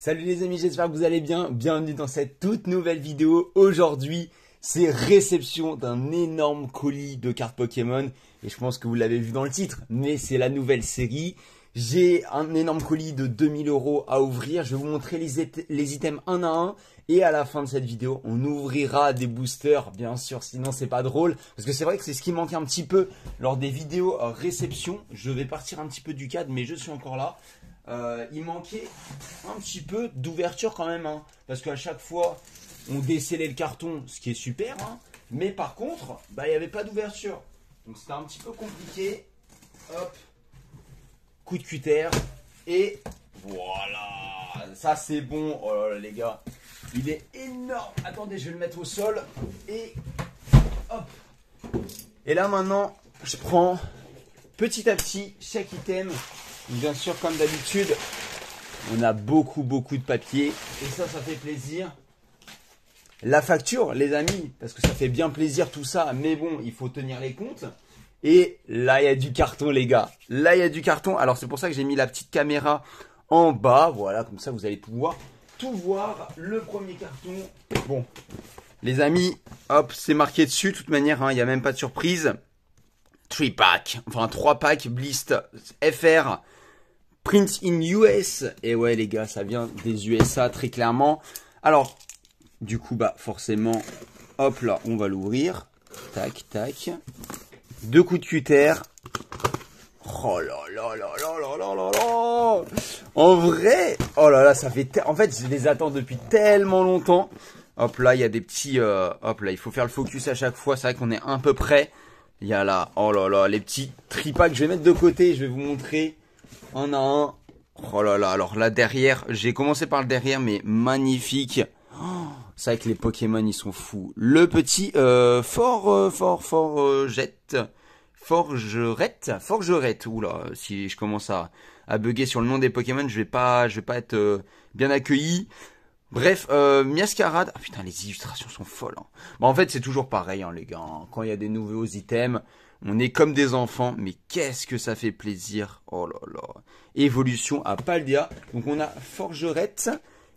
Salut les amis, j'espère que vous allez bien. Bienvenue dans cette toute nouvelle vidéo. Aujourd'hui, c'est réception d'un énorme colis de cartes Pokémon. Et je pense que vous l'avez vu dans le titre, mais c'est la nouvelle série. J'ai un énorme colis de 2000 euros à ouvrir. Je vais vous montrer les, items un à un. Et à la fin de cette vidéo, on ouvrira des boosters, bien sûr, sinon c'est pas drôle. Parce que c'est vrai que c'est ce qui manque un petit peu lors des vidéos euh, réception. Je vais partir un petit peu du cadre, mais je suis encore là. Euh, il manquait un petit peu d'ouverture quand même. Hein. parce qu'à chaque fois, on décelait le carton, ce qui est super. Hein. mais par contre, bah, il n'y avait pas d'ouverture. Donc c'était un petit peu compliqué. Hop, coup de cutter. Et voilà, ça c'est bon. Oh là là, les gars, il est énorme. Attendez, je vais le mettre au sol. Et hop. Et là maintenant, je prends petit à petit chaque item Bien sûr, comme d'habitude, on a beaucoup, beaucoup de papier. Et ça, ça fait plaisir. La facture, les amis, parce que ça fait bien plaisir tout ça, mais bon, il faut tenir les comptes. Et là, il y a du carton, les gars. Là, il y a du carton. Alors, c'est pour ça que j'ai mis la petite caméra en bas. Voilà, comme ça, vous allez pouvoir tout voir. Le premier carton. Bon, les amis, hop, c'est marqué dessus. De toute manière, hein, il n'y a même pas de surprise. 3 pack, enfin 3 packs Blist FR Prince in US. Et ouais, les gars, ça vient des USA très clairement. Alors, du coup, bah, forcément, hop là, on va l'ouvrir. Tac, tac. Deux coups de cutter. Oh là là là là là là là là En vrai, oh là là, ça fait... En fait, je les attends depuis tellement longtemps. Hop là, il y a des petits... Euh, hop là, il faut faire le focus à chaque fois. C'est vrai qu'on est un peu près. Il y a là, oh là là, les petits tripas que je vais mettre de côté. Je vais vous montrer. On a un. Oh là là, alors là derrière, j'ai commencé par le derrière, mais magnifique. Oh, c'est vrai que les Pokémon, ils sont fous. Le petit euh, fort, euh, fort, fort, euh, Forgerette Forgerette, oula, si je commence à, à bugger sur le nom des Pokémon, je vais pas, je vais pas être euh, bien accueilli. Bref, euh, Miascarade, ah putain, les illustrations sont folles. Hein. Bah, en fait, c'est toujours pareil, hein, les gars. Hein. Quand il y a des nouveaux items, on est comme des enfants, mais qu'est-ce que ça fait plaisir. Oh là là. Évolution à Paldea. Donc on a Forgerette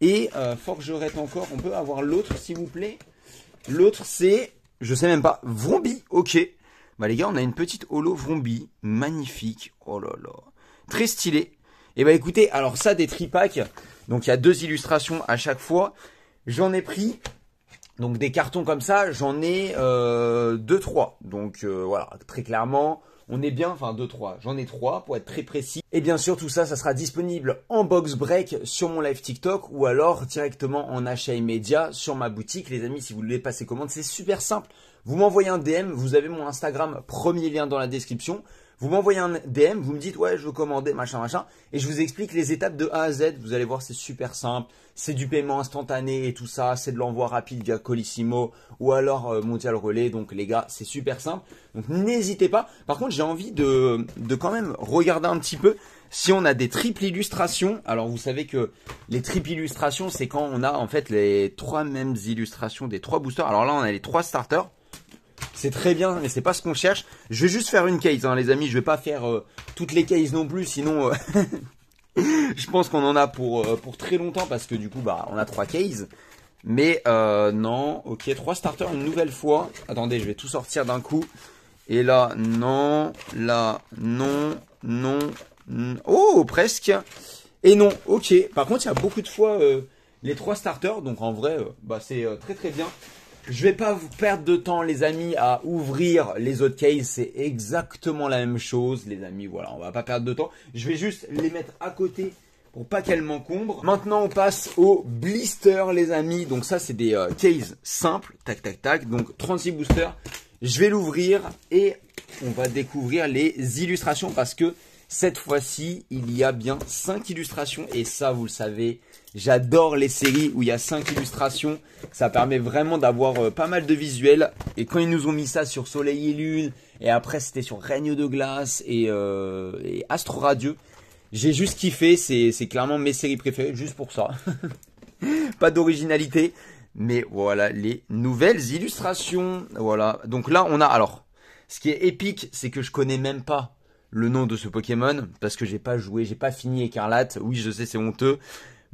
et euh, Forgerette encore. On peut avoir l'autre, s'il vous plaît. L'autre, c'est, je sais même pas, Vrombi. Ok. Bah les gars, on a une petite holo Vrombi. Magnifique. Oh là là. Très stylé. Et eh bah écoutez, alors ça, des tripacks. Donc il y a deux illustrations à chaque fois. J'en ai pris donc des cartons comme ça, j'en ai 2-3. Euh, Donc euh, voilà, très clairement, on est bien, enfin 2-3, j'en ai trois pour être très précis. Et bien sûr, tout ça, ça sera disponible en box break sur mon live TikTok ou alors directement en achat immédiat sur ma boutique. Les amis, si vous voulez passer commande, c'est super simple. Vous m'envoyez un DM, vous avez mon Instagram, premier lien dans la description. Vous m'envoyez un DM, vous me dites ouais je veux commander machin machin et je vous explique les étapes de A à Z. Vous allez voir c'est super simple, c'est du paiement instantané et tout ça, c'est de l'envoi rapide via Colissimo ou alors euh, Mondial Relais. Donc les gars c'est super simple. Donc n'hésitez pas. Par contre j'ai envie de, de quand même regarder un petit peu si on a des triples illustrations. Alors vous savez que les triples illustrations c'est quand on a en fait les trois mêmes illustrations des trois boosters. Alors là on a les trois starters. C'est très bien, mais c'est pas ce qu'on cherche. Je vais juste faire une case, hein, les amis. Je vais pas faire euh, toutes les cases non plus, sinon euh, je pense qu'on en a pour, euh, pour très longtemps parce que du coup, bah, on a trois cases. Mais non, ok, trois starters une nouvelle fois. Attendez, je vais tout sortir d'un coup. Et là, non, là, non, non, non. oh, presque. Et non, ok. Par contre, il y a beaucoup de fois les trois starters, donc en vrai, bah, c'est très très bien. Je vais pas vous perdre de temps, les amis, à ouvrir les autres cases. C'est exactement la même chose, les amis. Voilà, on va pas perdre de temps. Je vais juste les mettre à côté pour pas qu'elles m'encombrent. Maintenant, on passe aux blister, les amis. Donc ça, c'est des euh, cases simples. Tac, tac, tac. Donc 36 boosters. Je vais l'ouvrir et on va découvrir les illustrations parce que cette fois-ci, il y a bien 5 illustrations et ça, vous le savez, J'adore les séries où il y a 5 illustrations. Ça permet vraiment d'avoir euh, pas mal de visuels. Et quand ils nous ont mis ça sur Soleil et Lune, et après c'était sur Règne de Glace et, euh, Astro Radio, j'ai juste kiffé. C'est clairement mes séries préférées, juste pour ça. pas d'originalité. Mais voilà les nouvelles illustrations. Voilà. Donc là, on a. Alors, ce qui est épique, c'est que je connais même pas le nom de ce Pokémon parce que j'ai pas joué, j'ai pas fini Écarlate. Oui, je sais, c'est honteux.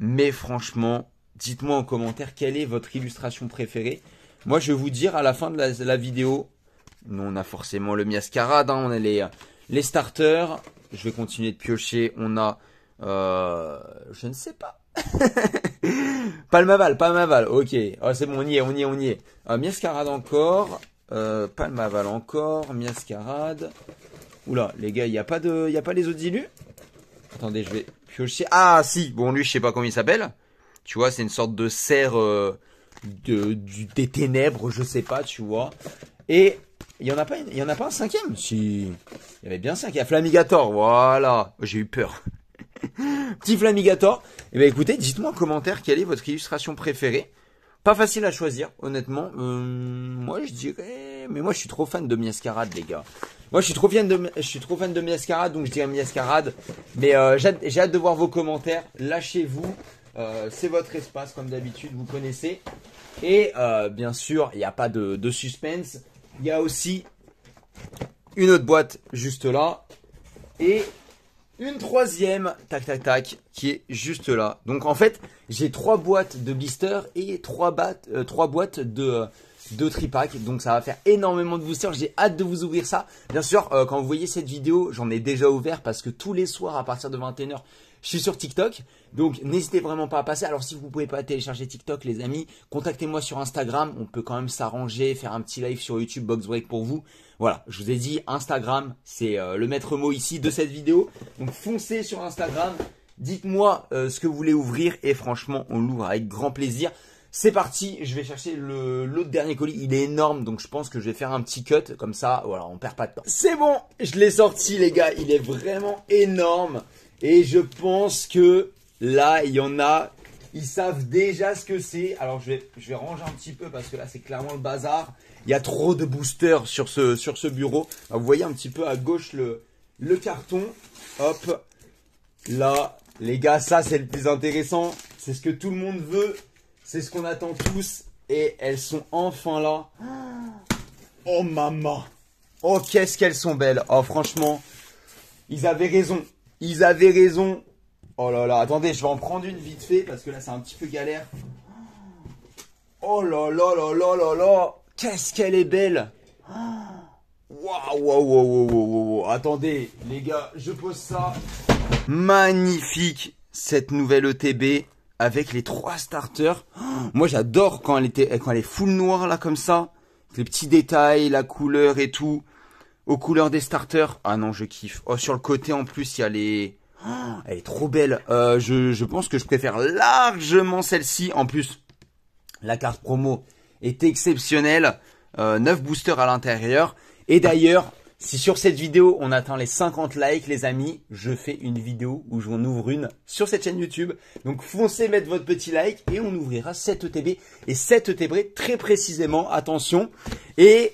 Mais franchement, dites-moi en commentaire quelle est votre illustration préférée. Moi, je vais vous dire à la fin de la, vidéo. Nous, on a forcément le Miascarade, hein, on a les, les starters. Je vais continuer de piocher. On a... Euh, je ne sais pas. Palmaval, Palmaval, ok. Oh, c'est bon, on y est, on y est, on y est. Euh, Miascarade encore. Euh, Palmaval encore. Miascarade. Oula, les gars, il n'y a pas de, y a pas les autres Attendez, je vais, ah si, bon lui je sais pas comment il s'appelle. Tu vois, c'est une sorte de serre euh, de, du, des ténèbres, je sais pas, tu vois. Et il y en a pas, il y en a pas un cinquième. Si, il y avait bien cinq. Il y a Flamigator, voilà. J'ai eu peur. Petit Flamigator. Eh ben écoutez, dites-moi en commentaire quelle est votre illustration préférée. Pas facile à choisir, honnêtement. Euh, moi je dirais, mais moi je suis trop fan de Miascarade, les gars. Moi, je suis trop fan de, je suis trop fan de Miascarade, donc je dirais Miascarade. Mais euh, j'ai hâte, de voir vos commentaires. Lâchez-vous. Euh, c'est votre espace, comme d'habitude, vous connaissez. Et euh, bien sûr, il n'y a pas de, suspense. Il y a aussi une autre boîte juste là. Et une troisième, tac tac tac, qui est juste là. Donc en fait, j'ai trois boîtes de blister et trois, trois boîtes de, de tripack. Donc ça va faire énormément de boosters. J'ai hâte de vous ouvrir ça. Bien sûr, euh, quand vous voyez cette vidéo, j'en ai déjà ouvert parce que tous les soirs à partir de 21h, je suis sur TikTok. Donc n'hésitez vraiment pas à passer. Alors si vous pouvez pas télécharger TikTok, les amis, contactez-moi sur Instagram. On peut quand même s'arranger, faire un petit live sur YouTube Box Break pour vous. Voilà, je vous ai dit Instagram, c'est euh, le maître mot ici de cette vidéo. Donc foncez sur Instagram. Dites-moi euh, ce que vous voulez ouvrir et franchement, on l'ouvre avec grand plaisir. C'est parti, je vais chercher l'autre dernier colis. Il est énorme, donc je pense que je vais faire un petit cut comme ça. Voilà, on perd pas de temps. C'est bon, je l'ai sorti, les gars. Il est vraiment énorme. Et je pense que là, il y en a. Ils savent déjà ce que c'est. Alors, je vais, je vais ranger un petit peu parce que là, c'est clairement le bazar. Il y a trop de boosters sur ce, sur ce bureau. vous voyez un petit peu à gauche le, le carton. Hop. Là, les gars, ça, c'est le plus intéressant. C'est ce que tout le monde veut. C'est ce qu'on attend tous et elles sont enfin là. Oh maman. Oh qu'est-ce qu'elles sont belles. Oh franchement, ils avaient raison. Ils avaient raison. Oh là là, attendez, je vais en prendre une vite fait parce que là c'est un petit peu galère. Oh là là là là là là. Qu'est-ce qu'elle est belle. Waouh, waouh, waouh, waouh, waouh. Attendez, les gars, je pose ça. Magnifique cette nouvelle ETB avec les trois starters. moi, j'adore quand elle était, quand elle est full noire là comme ça, les petits détails, la couleur et tout, aux couleurs des starters. Ah non, je kiffe. Oh, sur le côté en plus, il y a les. Ah, elle est trop belle. Euh, je, pense que je préfère largement celle-ci. En plus, la carte promo est exceptionnelle. Euh, 9 boosters à l'intérieur. Et d'ailleurs, si sur cette vidéo on atteint les 50 likes les amis, je fais une vidéo où j'en ouvre une sur cette chaîne YouTube. Donc foncez mettre votre petit like et on ouvrira cette ETB et 7 ETB très précisément, attention. Et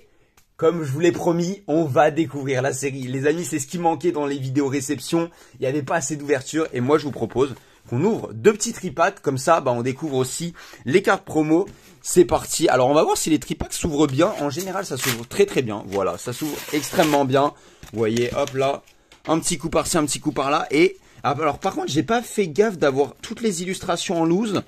comme je vous l'ai promis, on va découvrir la série. Les amis, c'est ce qui manquait dans les vidéos réception. Il n'y avait pas assez d'ouverture et moi je vous propose on ouvre deux petits tripads. comme ça, bah on découvre aussi les cartes promo. C'est parti. Alors on va voir si les tripads s'ouvrent bien. En général, ça s'ouvre très très bien. Voilà, ça s'ouvre extrêmement bien. Vous voyez, hop là, un petit coup par-ci, un petit coup par-là et ah, alors par contre, j'ai pas fait gaffe d'avoir toutes les illustrations en loose.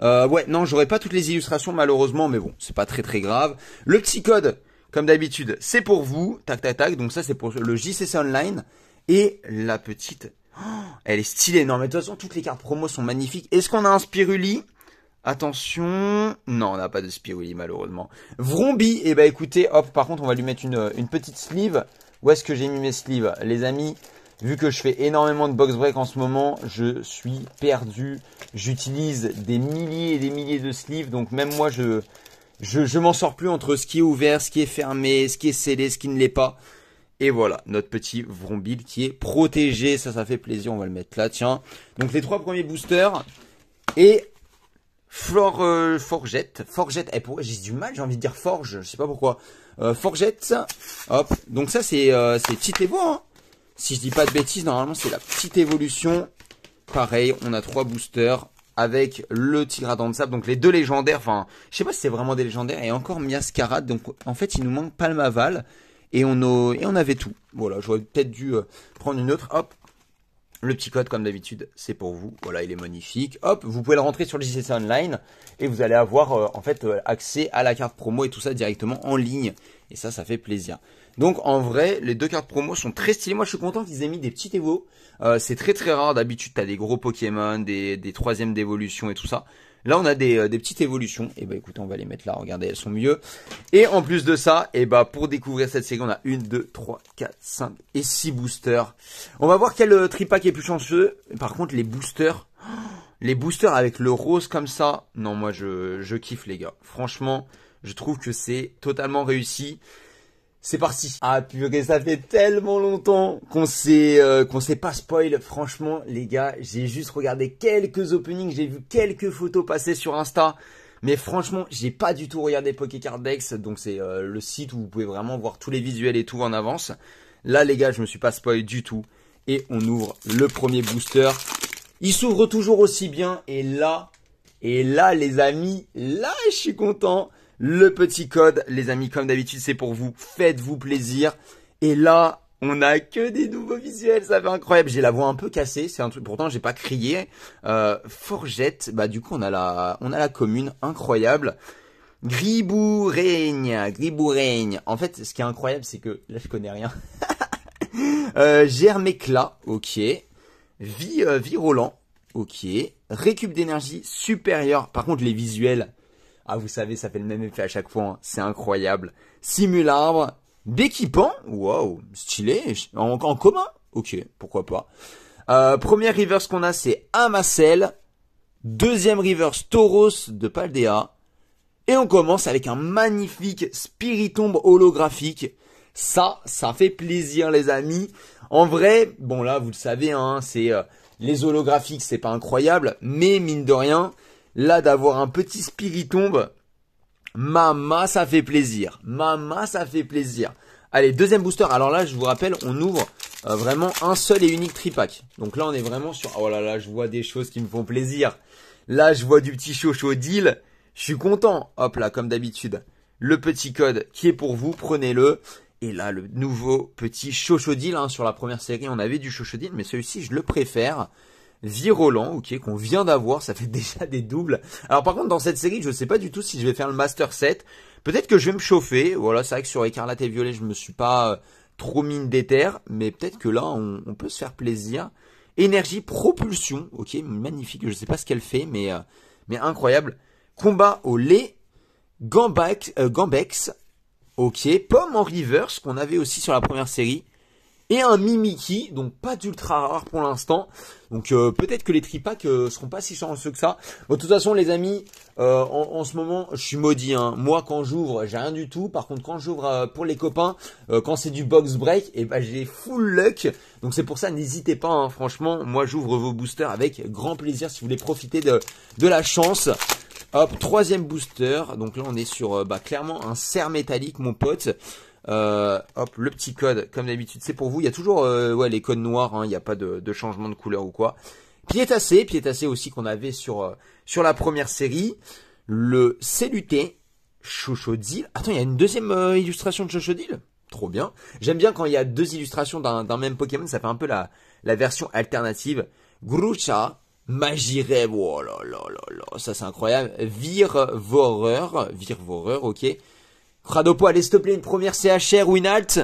Euh, ouais, non, j'aurais pas toutes les illustrations malheureusement, mais bon, c'est pas très très grave. Le petit code, comme d'habitude, c'est pour vous. Tac tac tac. Donc ça, c'est pour le JCC Online et la petite elle est stylée. Non, mais de toute façon, toutes les cartes promo sont magnifiques. Est-ce qu'on a un Spiruli Attention. Non, on n'a pas de Spiruli, malheureusement. Vrombi. et eh bah ben, écoutez, hop, par contre, on va lui mettre une, petite sleeve. Où est-ce que j'ai mis mes sleeves Les amis, vu que je fais énormément de box break en ce moment, je suis perdu. J'utilise des milliers et des milliers de sleeves. Donc, même moi, je, je m'en sors plus entre ce qui est ouvert, ce qui est fermé, ce qui est scellé, ce qui ne l'est pas. Et voilà, notre petit Vrombil qui est protégé. Ça, ça fait plaisir. On va le mettre là, tiens. Donc les trois premiers boosters. Et Flor, euh, Forgette. Forgette. Eh, j'ai du mal, j'ai envie de dire Forge. Je sais pas pourquoi. Euh, Forgette. Hop. Donc ça, c'est euh, petit petite évo. Hein. Si je dis pas de bêtises, normalement, c'est la petite évolution. Pareil, on a trois boosters avec le Tigradon de Sable, donc les deux légendaires, enfin, je sais pas si c'est vraiment des légendaires, et encore Miascarade, donc en fait il nous manque Palmaval, et on, et on avait tout. Voilà, j'aurais peut-être dû euh, prendre une autre. Hop, le petit code, comme d'habitude, c'est pour vous. Voilà, il est magnifique. Hop, vous pouvez le rentrer sur le JCC Online et vous allez avoir euh, en fait euh, accès à la carte promo et tout ça directement en ligne. Et ça, ça fait plaisir. Donc en vrai, les deux cartes promo sont très stylées. Moi, je suis content qu'ils aient mis des petits Evo. c'est très très rare. D'habitude, t'as des gros Pokémon, des, des troisièmes d'évolution et tout ça. Là, on a des, euh, des petites évolutions. Et eh bah ben, écoutez, on va les mettre là. Regardez, elles sont mieux. Et en plus de ça, et eh bah ben, pour découvrir cette série, on a 1, 2, 3, 4, 5 et 6 boosters. On va voir quel euh, tripack est plus chanceux. Par contre, les boosters... Les boosters avec le rose comme ça, non moi je, je kiffe les gars. Franchement, je trouve que c'est totalement réussi. C'est parti. Ah purée, ça fait tellement longtemps qu'on s'est euh, qu'on s'est pas spoil. Franchement, les gars, j'ai juste regardé quelques openings, j'ai vu quelques photos passer sur Insta. Mais franchement, j'ai pas du tout regardé Pokécardex, donc c'est euh, le site où vous pouvez vraiment voir tous les visuels et tout en avance. Là, les gars, je me suis pas spoil du tout. Et on ouvre le premier booster. Il s'ouvre toujours aussi bien. Et là, et là, les amis, là, je suis content. Le petit code, les amis, comme d'habitude, c'est pour vous. Faites-vous plaisir. Et là, on n'a que des nouveaux visuels, ça fait incroyable. J'ai la voix un peu cassée, c'est un truc. Pourtant, j'ai pas crié. Euh, forgette, bah du coup, on a la, on a la commune incroyable. Gribou règne, En fait, ce qui est incroyable, c'est que là, je connais rien. euh, éclat. ok. Vie, euh, vie Roland, ok. Récup d'énergie supérieure. Par contre, les visuels, ah, vous savez, ça fait le même effet à chaque fois. Hein. C'est incroyable. Simularbre. d'équipant. Waouh, stylé. En, en, commun Ok, pourquoi pas. Euh, premier première reverse qu'on a, c'est Amacel. Deuxième reverse, Tauros de Paldea. Et on commence avec un magnifique Spiritombre holographique. Ça, ça fait plaisir les amis. En vrai, bon là, vous le savez, hein, c'est... Euh, les holographiques, c'est pas incroyable, mais mine de rien, là d'avoir un petit spiritombe, mama ça fait plaisir, mama ça fait plaisir. Allez, deuxième booster. Alors là, je vous rappelle, on ouvre euh, vraiment un seul et unique tripack. Donc là, on est vraiment sur. Oh là là, je vois des choses qui me font plaisir. Là, je vois du petit chocho deal. Je suis content. Hop là, comme d'habitude, le petit code qui est pour vous, prenez-le. Et là, le nouveau petit chocho hein. sur la première série, on avait du chocho mais celui-ci, je le préfère virolant ok, qu'on vient d'avoir, ça fait déjà des doubles. Alors par contre, dans cette série, je ne sais pas du tout si je vais faire le Master 7. Peut-être que je vais me chauffer, voilà, c'est vrai que sur Écarlate et Violet, je me suis pas euh, trop mine d'éther, mais peut-être que là, on, peut se faire plaisir. Énergie, propulsion, ok, magnifique, je ne sais pas ce qu'elle fait, mais, euh, mais incroyable. Combat au lait, Gambex, euh, Gambex, ok, pomme en reverse, qu'on avait aussi sur la première série et un Mimiki, donc pas d'ultra rare pour l'instant. Donc euh, peut-être que les tripacks euh, seront pas si chanceux que ça. de toute façon, les amis, euh, en, ce moment, je suis maudit. Hein. Moi, quand j'ouvre, j'ai rien du tout. Par contre, quand j'ouvre pour les copains, quand c'est du box break, et eh ben j'ai full luck. Donc c'est pour ça, n'hésitez pas. Hein. Franchement, moi, j'ouvre vos boosters avec grand plaisir si vous voulez profiter de, de la chance. Hop, troisième booster. Donc là, on est sur bah, clairement un cerf métallique, mon pote. Euh, hop, le petit code, comme d'habitude, c'est pour vous. Il y a toujours euh, ouais, les codes noirs, hein. il n'y a pas de, changement de couleur ou quoi. Piétacé, Piétacé aussi qu'on avait sur, euh, sur la première série. Le Céluté, Chouchodil. Attends, il y a une deuxième illustration de Chouchodil Trop bien. J'aime bien quand il y a deux illustrations d'un même Pokémon, ça fait un peu la, la version alternative. Grucha, Magirev, oh là là là là, ça c'est incroyable. Virvoreur, Virvoreur, ok. Radopo allait stopper une première CHR ou une halte.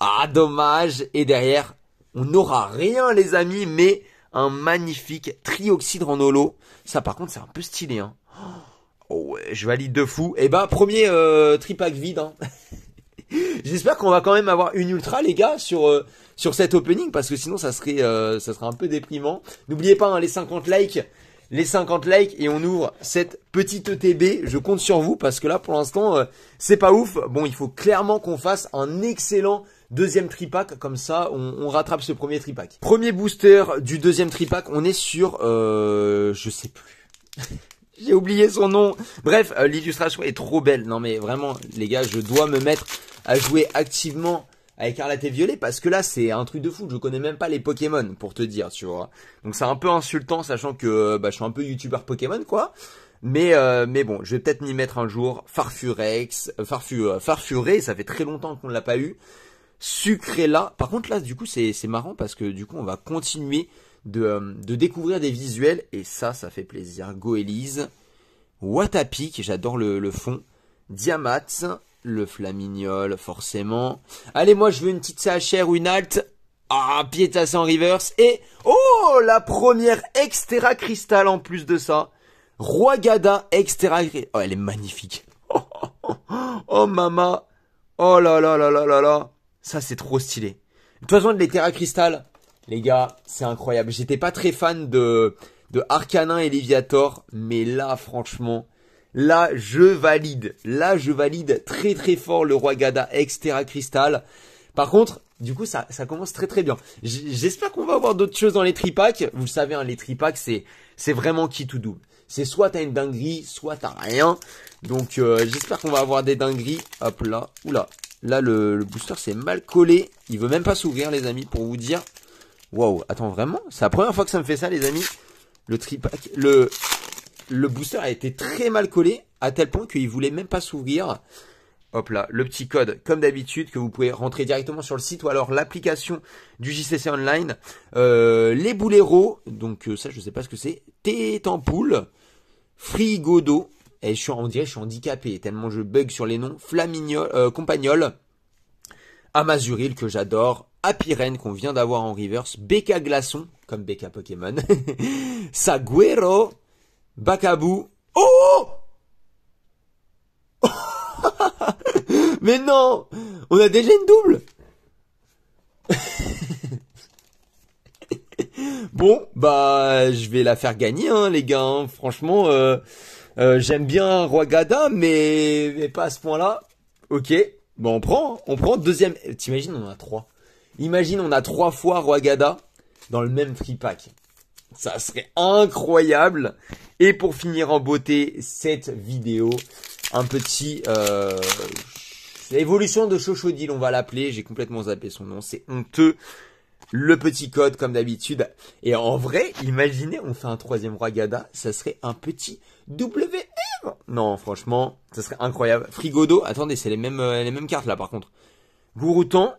Ah, dommage. Et derrière, on n'aura rien, les amis, mais un magnifique trioxyde en holo. Ça, par contre, c'est un peu stylé, hein. Oh, ouais, je valide de fou. Et eh ben, premier euh, tripack vide, hein. J'espère qu'on va quand même avoir une ultra, les gars, sur euh, sur cet opening, parce que sinon, ça serait euh, ça serait un peu déprimant. N'oubliez pas hein, les 50 likes les 50 likes et on ouvre cette petite ETB. Je compte sur vous parce que là, pour l'instant, euh, c'est pas ouf. Bon, il faut clairement qu'on fasse un excellent deuxième tripack. Comme ça, on, rattrape ce premier tripack. Premier booster du deuxième tripack. On est sur, euh, je sais plus. J'ai oublié son nom. Bref, euh, l'illustration est trop belle. Non mais vraiment, les gars, je dois me mettre à jouer activement avec écarlate et violet parce que là c'est un truc de fou, je connais même pas les Pokémon pour te dire, tu vois. Donc c'est un peu insultant sachant que bah, je suis un peu youtubeur Pokémon quoi. Mais euh, mais bon, je vais peut-être m'y mettre un jour. Farfurex, euh, farfu, euh, farfuré, ça fait très longtemps qu'on l'a pas eu. Sucré là. Par contre là du coup c'est marrant parce que du coup on va continuer de découvrir des visuels et ça ça fait plaisir. Goélise, Watapik, j'adore le le fond. Diamat, le Flamignol, forcément. Allez, moi, je veux une petite sachère ou une alt. Ah, Pietas en reverse. Et, oh, la première Extera Cristal en plus de ça. Roi Gada Extera... Oh, elle est magnifique. Oh, maman. oh, mama. Oh là là là là là là. Ça, c'est trop stylé. De toute façon, les Cristal, les gars, c'est incroyable. J'étais pas très fan de, de Arcanin et Léviator, mais là, franchement, Là, je valide. Là, je valide très très fort le roi Gada Extera Cristal. Par contre, du coup, ça, ça commence très très bien. J'espère qu'on va avoir d'autres choses dans les tripacks. Vous le savez, hein, les tripacks, c'est c'est vraiment qui tout double. C'est soit t'as une dinguerie, soit t'as rien. Donc euh, j'espère qu'on va avoir des dingueries. Hop là, oula. Là, le, le booster s'est mal collé. Il veut même pas s'ouvrir, les amis, pour vous dire. Waouh, attends, vraiment C'est la première fois que ça me fait ça, les amis. Le tripack, le, le booster a été très mal collé, à tel point qu'il voulait même pas s'ouvrir. Hop là, le petit code, comme d'habitude, que vous pouvez rentrer directement sur le site ou alors l'application du JCC Online. Euh, les bouleros, donc euh, ça je ne sais pas ce que c'est, Tête en poule, frigo et je suis, on dirait je suis handicapé, tellement je bug sur les noms, Flamignol, compagnole, euh, Compagnol, Amazuril que j'adore, Apirène qu'on vient d'avoir en reverse, Becca Glaçon, comme Becca Pokémon, Saguero, Bacabou. Oh Mais non On a déjà une double Bon, bah je vais la faire gagner hein, les gars. Hein. Franchement, euh, euh, j'aime bien Roi mais, mais pas à ce point-là. Ok, bon on prend, on prend deuxième. T'imagines on a trois. Imagine on a trois fois Gada dans le même free pack. Ça serait incroyable. Et pour finir en beauté cette vidéo, un petit euh, l'évolution de Chochodile on va l'appeler. J'ai complètement zappé son nom, c'est honteux. Le petit code comme d'habitude. Et en vrai, imaginez, on fait un troisième Ragada, ça serait un petit WM. Non, franchement, ça serait incroyable. Frigodo, attendez, c'est les mêmes, euh, les mêmes cartes là par contre. Gouroutan,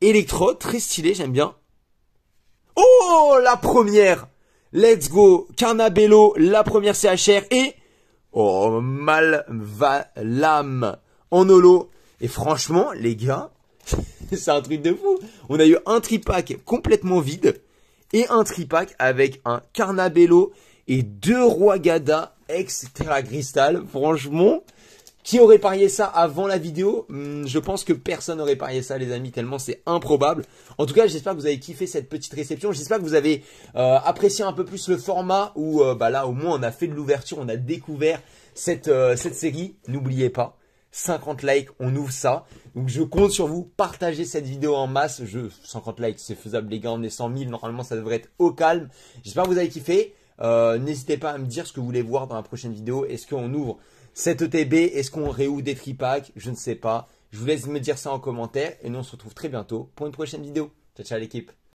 Electro, très stylé, j'aime bien. Oh, la première Let's go, Carnabello, la première CHR et oh, Malvalam en holo. Et franchement, les gars, c'est un truc de fou. On a eu un tripack complètement vide et un tripack avec un Carnabello et deux Roi Gada extra Cristal. Franchement, qui aurait parié ça avant la vidéo hmm, Je pense que personne n'aurait parié ça, les amis, tellement c'est improbable. En tout cas, j'espère que vous avez kiffé cette petite réception. J'espère que vous avez euh, apprécié un peu plus le format où, euh, bah là, au moins, on a fait de l'ouverture, on a découvert cette, euh, cette série. N'oubliez pas, 50 likes, on ouvre ça. Donc, je compte sur vous. Partagez cette vidéo en masse. Je, 50 likes, c'est faisable, les gars. On est 100 000. Normalement, ça devrait être au calme. J'espère que vous avez kiffé. N'hésitez pas à me dire ce que vous voulez voir dans la prochaine vidéo. Est-ce qu'on ouvre cette ETB, est-ce qu'on réouvre des tripacks Je ne sais pas. Je vous laisse me dire ça en commentaire et nous on se retrouve très bientôt pour une prochaine vidéo. Ciao ciao l'équipe